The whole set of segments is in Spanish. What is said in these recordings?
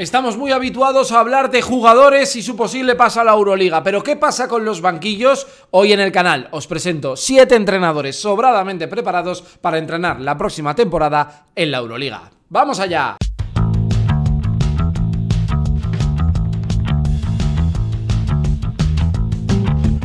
Estamos muy habituados a hablar de jugadores y su posible paso a la Euroliga, pero ¿qué pasa con los banquillos? Hoy en el canal os presento 7 entrenadores sobradamente preparados para entrenar la próxima temporada en la Euroliga. ¡Vamos allá!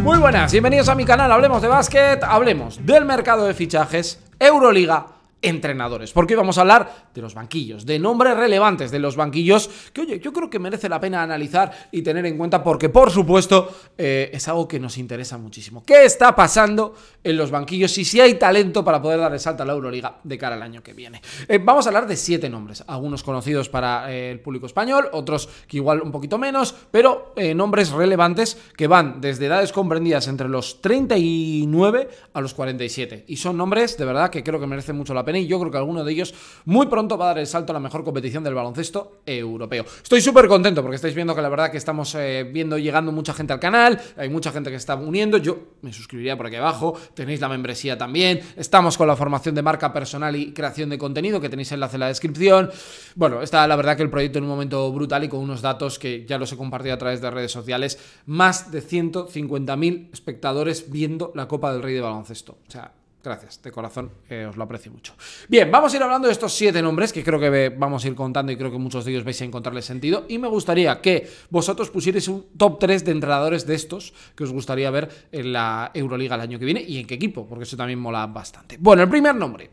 Muy buenas, bienvenidos a mi canal Hablemos de Básquet, hablemos del mercado de fichajes, Euroliga, entrenadores. Porque hoy vamos a hablar de los banquillos, de nombres relevantes de los banquillos, que oye, yo creo que merece la pena analizar y tener en cuenta porque, por supuesto, eh, es algo que nos interesa muchísimo. ¿Qué está pasando en los banquillos y si hay talento para poder dar el salto a la Euroliga de cara al año que viene? Eh, vamos a hablar de siete nombres, algunos conocidos para eh, el público español, otros que igual un poquito menos, pero nombres relevantes que van desde edades comprendidas entre los 39 a los 47. Y son nombres, de verdad, que creo que merecen mucho la pena y yo creo que alguno de ellos muy pronto va a dar el salto a la mejor competición del baloncesto europeo. Estoy súper contento porque estáis viendo que la verdad que estamos eh, viendo llegando mucha gente al canal, hay mucha gente que se está uniendo, yo me suscribiría por aquí abajo, tenéis la membresía también, estamos con la formación de marca personal y creación de contenido que tenéis enlace en la descripción. Bueno, está la verdad que el proyecto en un momento brutal y con unos datos que ya los he compartido a través de redes sociales, más de 150.000 espectadores viendo la Copa del Rey de Baloncesto. O sea, Gracias, de corazón, eh, os lo aprecio mucho. Bien, vamos a ir hablando de estos siete nombres que creo que vamos a ir contando y creo que muchos de ellos vais a encontrarle sentido. Y me gustaría que vosotros pusierais un top 3 de entrenadores de estos que os gustaría ver en la Euroliga el año que viene y en qué equipo, porque eso también mola bastante. Bueno, el primer nombre,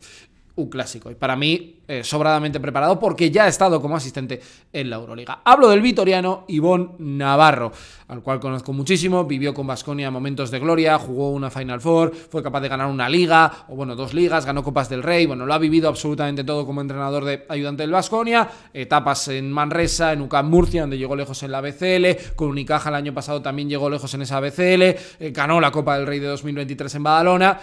un clásico. Y para mí, eh, sobradamente preparado porque ya ha estado como asistente en la Euroliga. Hablo del vitoriano Ivón Navarro, al cual conozco muchísimo. Vivió con Vasconia momentos de gloria, jugó una Final Four, fue capaz de ganar una liga, o bueno, dos ligas, ganó Copas del Rey. Bueno, lo ha vivido absolutamente todo como entrenador de ayudante del Vasconia. Etapas en Manresa, en UCAM Murcia, donde llegó lejos en la BCL. Con Unicaja el año pasado también llegó lejos en esa BCL. Eh, ganó la Copa del Rey de 2023 en Badalona.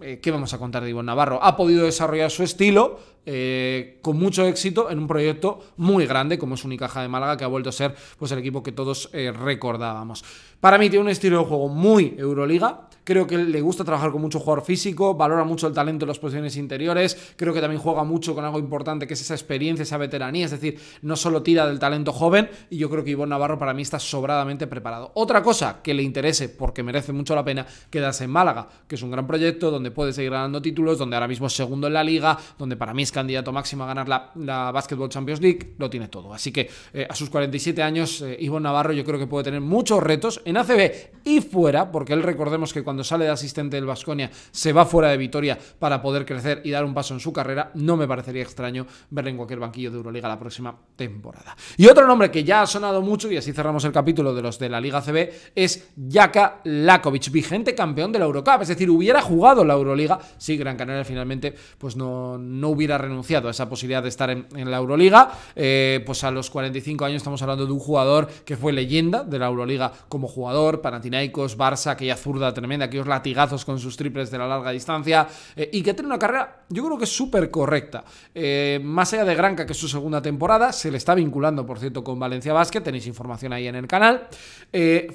Eh, ¿qué vamos a contar de Ivonne Navarro? Ha podido desarrollar su estilo, eh, con mucho éxito en un proyecto muy grande como es Unicaja de Málaga, que ha vuelto a ser pues, el equipo que todos eh, recordábamos. Para mí tiene un estilo de juego muy Euroliga. Creo que le gusta trabajar con mucho jugador físico, valora mucho el talento en las posiciones interiores, creo que también juega mucho con algo importante que es esa experiencia, esa veteranía, es decir, no solo tira del talento joven y yo creo que Ivonne Navarro para mí está sobradamente preparado. Otra cosa que le interese, porque merece mucho la pena, quedarse en Málaga, que es un gran proyecto donde puede seguir ganando títulos, donde ahora mismo es segundo en la liga, donde para mí es candidato máximo a ganar la, la Basketball Champions League, lo tiene todo. Así que eh, a sus 47 años, eh, Ivo Navarro yo creo que puede tener muchos retos en ACB y fuera, porque él recordemos que cuando sale de asistente del Vasconia se va fuera de Vitoria para poder crecer y dar un paso en su carrera. No me parecería extraño verle en cualquier banquillo de Euroliga la próxima temporada. Y otro nombre que ya ha sonado mucho, y así cerramos el capítulo de los de la Liga ACB es Jaka Lakovic, vigente campeón de la Eurocup. Es decir, hubiera jugado la Euroliga si Gran Canaria finalmente pues no, no hubiera renunciado a esa posibilidad de estar en, la Euroliga. Eh, pues a los 45 años estamos hablando de un jugador que fue leyenda de la Euroliga como jugador, Panathinaikos, Barça, aquella zurda tremenda, aquellos latigazos con sus triples de la larga distancia, eh, y que tiene una carrera, yo creo que súper correcta. Eh, más allá de Granca, que es su segunda temporada, se le está vinculando, por cierto, con Valencia Basket, tenéis información ahí en el canal.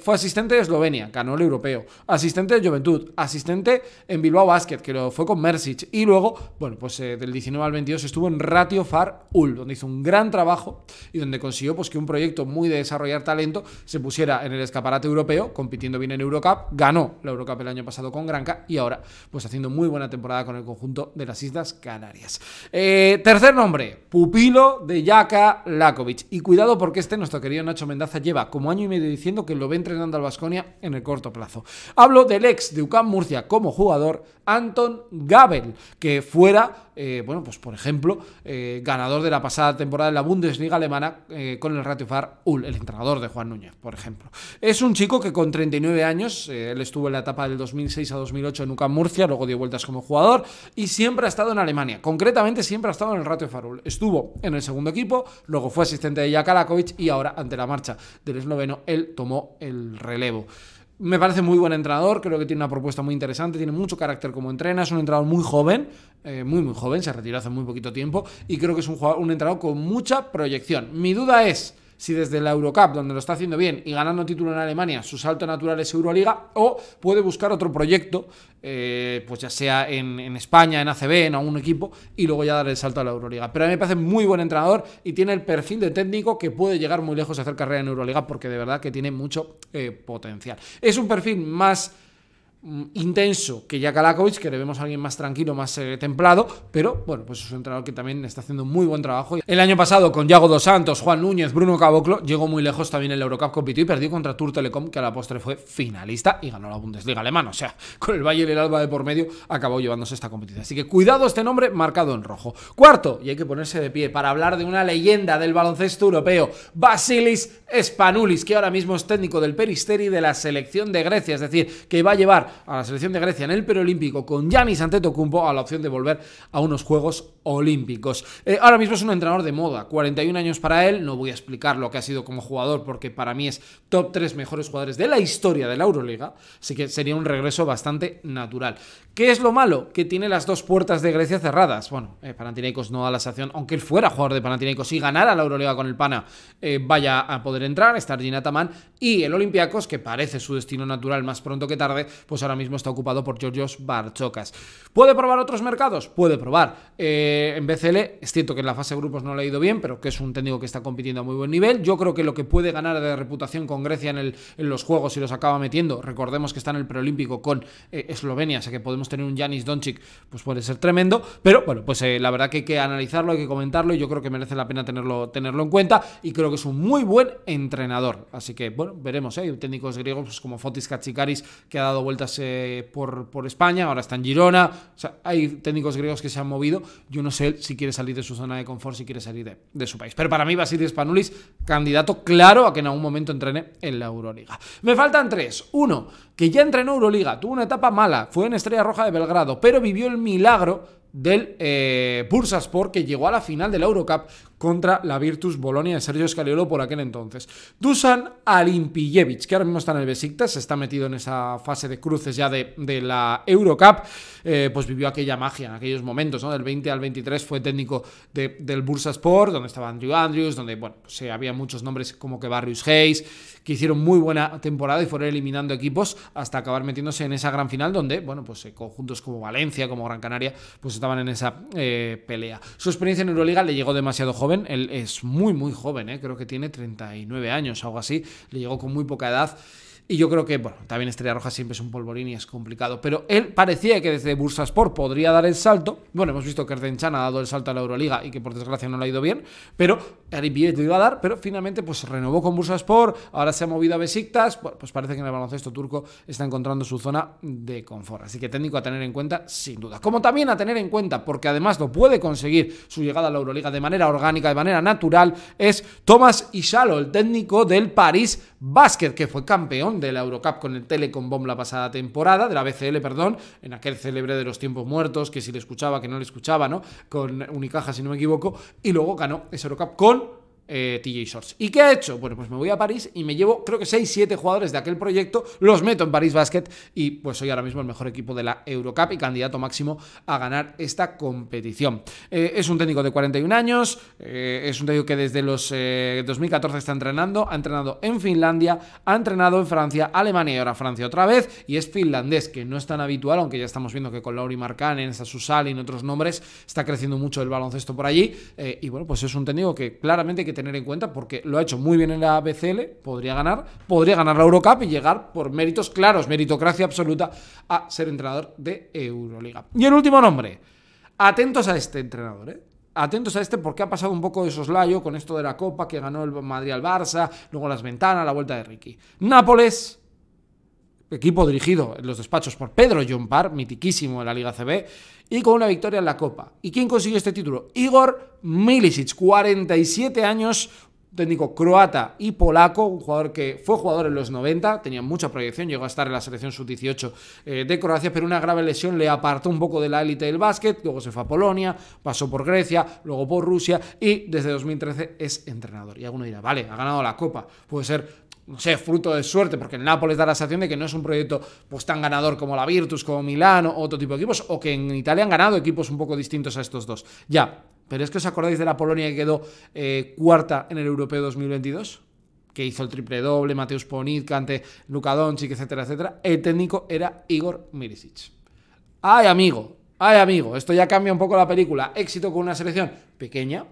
fue asistente de Eslovenia, ganó el europeo, asistente de Juventud, asistente en Bilbao Basket, que lo fue con Mersic, y luego, bueno, pues del 19 al 20 estuvo en Ratio Far Ul, donde hizo un gran trabajo y donde consiguió pues, que un proyecto muy de desarrollar talento se pusiera en el escaparate europeo, compitiendo bien en Eurocup, ganó la Eurocup el año pasado con Granca y ahora pues haciendo muy buena temporada con el conjunto de las Islas Canarias. Eh, tercer nombre, pupilo de Jaka Lakovic. Y cuidado porque este nuestro querido Nacho Mendaza lleva como año y medio diciendo que lo ve entrenando al Vasconia en el corto plazo. Hablo del ex de UCAM Murcia como jugador, Anton Gabel, que fuera, eh, bueno, pues por por ejemplo, eh, ganador de la pasada temporada de la Bundesliga alemana eh, con el Ratio farul el entrenador de Juan Núñez, por ejemplo. Es un chico que con 39 años, eh, él estuvo en la etapa del 2006 a 2008 en UCAM Murcia, luego dio vueltas como jugador y siempre ha estado en Alemania. Concretamente, siempre ha estado en el Ratio Far Estuvo en el segundo equipo, luego fue asistente de Jakalakovic y ahora, ante la marcha del esloveno, él tomó el relevo me parece muy buen entrenador, creo que tiene una propuesta muy interesante, tiene mucho carácter como entrena, es un entrenador muy joven, eh, muy muy joven, se retiró hace muy poquito tiempo y creo que es un, un entrenador con mucha proyección. Mi duda es, si desde la Eurocup, donde lo está haciendo bien y ganando título en Alemania, su salto natural es Euroliga, o puede buscar otro proyecto, eh, pues ya sea en, España, en ACB, en algún equipo, y luego ya dar el salto a la Euroliga. Pero a mí me parece muy buen entrenador y tiene el perfil de técnico que puede llegar muy lejos a hacer carrera en Euroliga porque de verdad que tiene mucho eh, potencial. Es un perfil más Mm, intenso que ya Kalakovic, que le vemos a alguien más tranquilo, más eh, templado, pero bueno, pues es un entrenador que también está haciendo muy buen trabajo. El año pasado con Yago Dos Santos, Juan Núñez, Bruno Caboclo, llegó muy lejos también el Eurocup, compitió y perdió contra Tour Telecom, que a la postre fue finalista y ganó la Bundesliga alemana, o sea, con el Bayern y el Alba de por medio acabó llevándose esta competición. Así que cuidado este nombre marcado en rojo. Cuarto, y hay que ponerse de pie para hablar de una leyenda del baloncesto europeo, Basilis Spanoulis que ahora mismo es técnico del Peristeri de la selección de Grecia, es decir, que va a llevar a la selección de Grecia en el Perolímpico con Giannis cumpo a la opción de volver a unos Juegos Olímpicos. Eh, ahora mismo es un entrenador de moda, 41 años para él, no voy a explicar lo que ha sido como jugador porque para mí es top 3 mejores jugadores de la historia de la Euroliga, así que sería un regreso bastante natural. ¿Qué es lo malo? Que tiene las dos puertas de Grecia cerradas. Bueno, eh, Panathinaikos no da la sensación, aunque él fuera jugador de Panathinaikos y ganara la Euroliga con el Pana, eh, vaya a poder entrar, estar Tamán y el Olympiacos, que parece su destino natural más pronto que tarde, pues ahora mismo está ocupado por Georgios Barchocas. ¿Puede probar otros mercados? Puede probar. Eh, eh, en BCL. Es cierto que en la fase de grupos no le ha ido bien, pero que es un técnico que está compitiendo a muy buen nivel. Yo creo que lo que puede ganar de reputación con Grecia en, en los juegos si los acaba metiendo, recordemos que está en el preolímpico con eh, Eslovenia, o sea que podemos tener un Janis Doncic, pues puede ser tremendo. Pero bueno, pues eh, la verdad que hay que analizarlo, hay que comentarlo y yo creo que merece la pena tenerlo, tenerlo en cuenta. Y creo que es un muy buen entrenador. Así que bueno, veremos. Hay técnicos griegos pues, como Fotis Katsikaris que ha dado vueltas por, España, ahora está en Girona. hay técnicos griegos que se han movido no sé si quiere salir de su zona de confort, si quiere salir de, su país. Pero para mí ser Panulis, candidato claro a que en algún momento entrene en la Euroliga. Me faltan tres. Uno, que ya entrenó Euroliga, tuvo una etapa mala, fue en Estrella Roja de Belgrado, pero vivió el milagro del Bursasport eh, Bursaspor que llegó a la final de la Eurocup contra la Virtus Bolonia de Sergio Scariolo por aquel entonces. Dusan Alimpijevic que ahora mismo está en el Besiktas, está metido en esa fase de cruces ya de, la Eurocup, eh, pues vivió aquella magia en aquellos momentos, ¿no? Del 20 al 23 fue técnico del Bursaspor, donde estaba Andrew Andrews, donde, bueno, pues, eh, había muchos nombres como que Barrios Hayes, que hicieron muy buena temporada y fueron eliminando equipos hasta acabar metiéndose en esa gran final donde, bueno, pues conjuntos como Valencia, como Gran Canaria, pues estaban en esa eh, pelea. Su experiencia en Euroliga le llegó demasiado joven, él es muy, muy joven, eh, creo que tiene 39 años, algo así, le llegó con muy poca edad. Y yo creo que, bueno, también Estrella Roja siempre es un polvorín y es complicado. Pero él parecía que desde Bursaspor podría dar el salto. Bueno, hemos visto que Chan ha dado el salto a la Euroliga y que por desgracia no le ha ido bien. Pero lo iba a dar, pero finalmente pues renovó con Bursaspor. Ahora se ha movido a Besiktas. Pues parece que en el baloncesto turco está encontrando su zona de confort. Así que técnico a tener en cuenta, sin duda. Como también a tener en cuenta, porque además lo puede conseguir su llegada a la Euroliga de manera orgánica, de manera natural, es Thomas Isalo, el técnico del París Basket, que fue campeón de la Eurocup con el Telecom Bomb la pasada temporada, de la BCL, perdón, en aquel célebre de los tiempos muertos, que si le escuchaba, que no le escuchaba, ¿no? Con Unicaja, si no me equivoco, y luego ganó esa Eurocup con eh, TJ Shorts. ¿Y qué ha hecho? Bueno, pues me voy a París y me llevo, creo que 6, 7 jugadores de aquel proyecto, los meto en París Basket y pues soy ahora mismo el mejor equipo de la Eurocup y candidato máximo a ganar esta competición. Eh, es un técnico de 41 años, eh, es un técnico que desde los 2014 está entrenando, ha entrenado en Finlandia, ha entrenado en Francia, Alemania y ahora Francia otra vez, y es finlandés, que no es tan habitual, aunque ya estamos viendo que con Lauri Markkanen, Sasusal y en otros nombres está creciendo mucho el baloncesto por allí, y bueno, pues es un técnico que claramente que tener en cuenta porque lo ha hecho muy bien en la BCL, podría ganar, podría ganar la Eurocup y llegar por méritos claros, meritocracia absoluta, a ser entrenador de Euroliga. Y el último nombre, atentos a este entrenador, ¿eh? Atentos a este porque ha pasado un poco de soslayo con esto de la Copa que ganó el Madrid al Barça, luego las ventanas, la vuelta de Ricky. Nápoles, equipo dirigido en los despachos por Pedro Jompar, mitiquísimo en la Liga CB, y con una victoria en la Copa. ¿Y quién consiguió este título? Igor Milicic, 47 años, técnico croata y polaco, un jugador que fue jugador en los 90, tenía mucha proyección, llegó a estar en la selección sub-18 eh, de Croacia, pero una grave lesión le apartó un poco de la élite del básquet, luego se fue a Polonia, pasó por Grecia, luego por Rusia y desde 2013 es entrenador. Y alguno dirá, vale, ha ganado la Copa, puede ser no sé, fruto de suerte, porque en Nápoles da la sensación de que no es un proyecto pues tan ganador como la Virtus, como Milán o otro tipo de equipos, o que en Italia han ganado equipos un poco distintos a estos dos. Ya, pero es que os acordáis de la Polonia que quedó eh, cuarta en el Europeo 2022, que hizo el triple doble, Mateusz Ponitka ante Luka Doncic, etcétera, etcétera. El técnico era Igor Miricic. Ay, amigo, ay, amigo, esto ya cambia un poco la película. Éxito con una selección pequeña,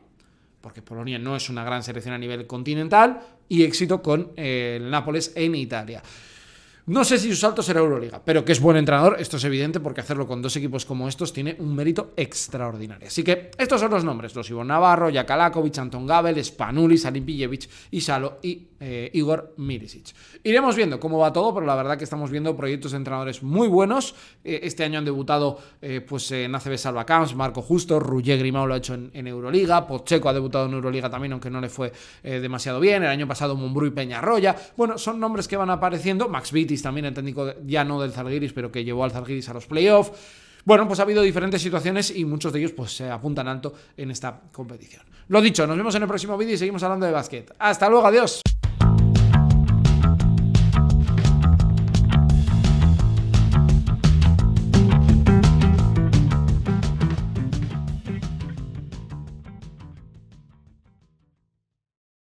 porque Polonia no es una gran selección a nivel continental, y éxito con eh, el Nápoles en Italia. No sé si su salto será Euroliga, pero que es buen entrenador, esto es evidente porque hacerlo con dos equipos como estos tiene un mérito extraordinario. Así que estos son los nombres, los Ivon Navarro, Yakalakovic, Anton Gabel, Spanulis, y Isalo y eh, Igor Mirisic. Iremos viendo cómo va todo, pero la verdad que estamos viendo proyectos de entrenadores muy buenos. Eh, este año han debutado eh, pues, en ACB Salva Marco Justo, Ruggier Grimao lo ha hecho en, Euroliga, Pocheco ha debutado en Euroliga también, aunque no le fue demasiado bien. El año pasado Mumbrú y Peñarroya. Bueno, son nombres que van apareciendo. Max Vittis también, el técnico ya no del Zalgiris, pero que llevó al Zalgiris a los playoffs. Bueno, pues ha habido diferentes situaciones y muchos de ellos pues se apuntan alto en esta competición. Lo dicho, nos vemos en el próximo vídeo y seguimos hablando de básquet. Hasta luego, adiós.